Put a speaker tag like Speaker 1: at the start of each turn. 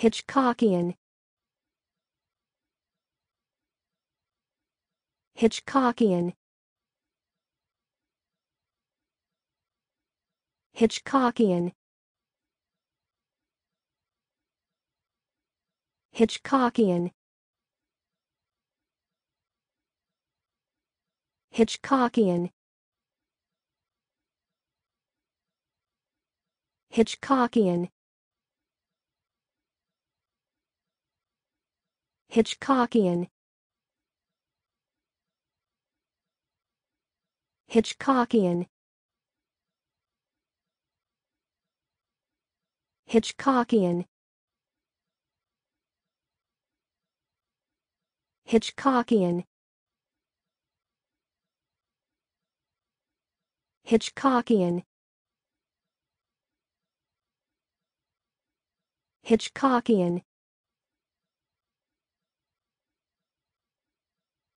Speaker 1: Hitchcockian Hitchcockian Hitchcockian Hitchcockian Hitchcockian Hitchcockian Hitchcockian Hitchcockian Hitchcockian Hitchcockian Hitchcockian Hitchcockian